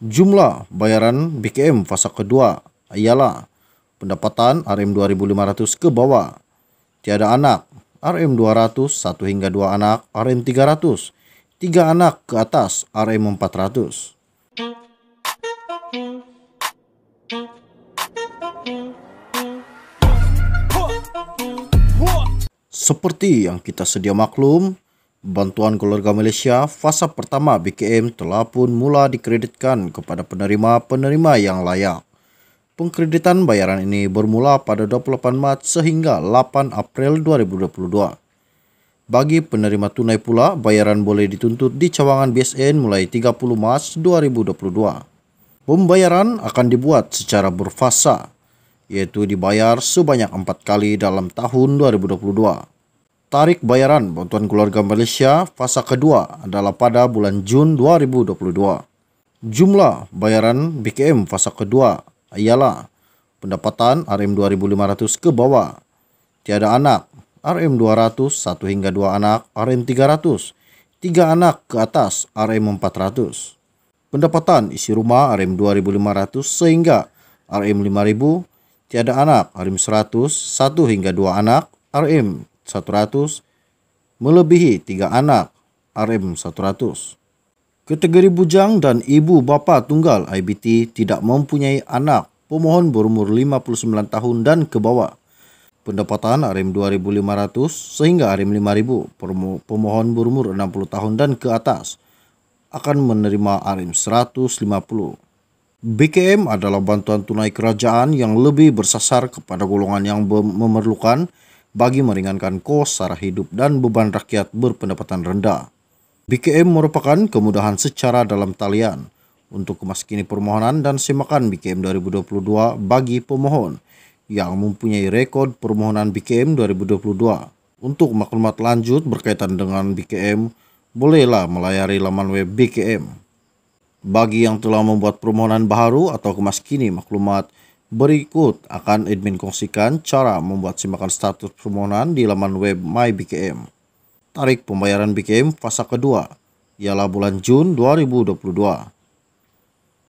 Jumlah bayaran BKM fasa kedua ialah pendapatan RM 2,500 ke bawah, tiada anak RM 200 1 hingga 2 anak RM 300, 3 anak ke atas RM 400. Seperti yang kita sedia maklum, Bantuan Keluarga Malaysia fasa pertama BKM telah pun mula dikreditkan kepada penerima-penerima yang layak. Pengkreditan bayaran ini bermula pada 28 Mac sehingga 8 April 2022. Bagi penerima tunai pula, bayaran boleh dituntut di cawangan BSN mulai 30 Mac 2022. Pembayaran akan dibuat secara berfasa, yaitu dibayar sebanyak 4 kali dalam tahun 2022. Tarik bayaran bantuan keluarga Malaysia fasa kedua adalah pada bulan Jun 2022. Jumlah bayaran BKM fasa kedua ialah pendapatan RM2,500 ke bawah, tiada anak RM200 1 hingga 2 anak RM300, 3 anak ke atas RM400. Pendapatan isi rumah RM2,500 sehingga RM5,000, tiada anak RM100, 1 hingga 2 anak RM 100 melebihi tiga anak RM100. Kategori bujang dan ibu bapa tunggal IBT tidak mempunyai anak pemohon berumur 59 tahun dan ke bawah. Pendapatan RM2,500 sehingga RM5,000 pemohon berumur 60 tahun dan ke atas akan menerima RM150. BKM adalah bantuan tunai kerajaan yang lebih bersasar kepada golongan yang memerlukan bagi meringankan kos, sara hidup, dan beban rakyat berpendapatan rendah. BKM merupakan kemudahan secara dalam talian untuk kemaskini permohonan dan semakan BKM 2022 bagi pemohon yang mempunyai rekod permohonan BKM 2022. Untuk maklumat lanjut berkaitan dengan BKM, bolehlah melayari laman web BKM. Bagi yang telah membuat permohonan baru atau kemaskini maklumat Berikut akan admin kongsikan cara membuat simakan status permohonan di laman web MyBKM. Tarik pembayaran BKM fase kedua ialah bulan Jun 2022.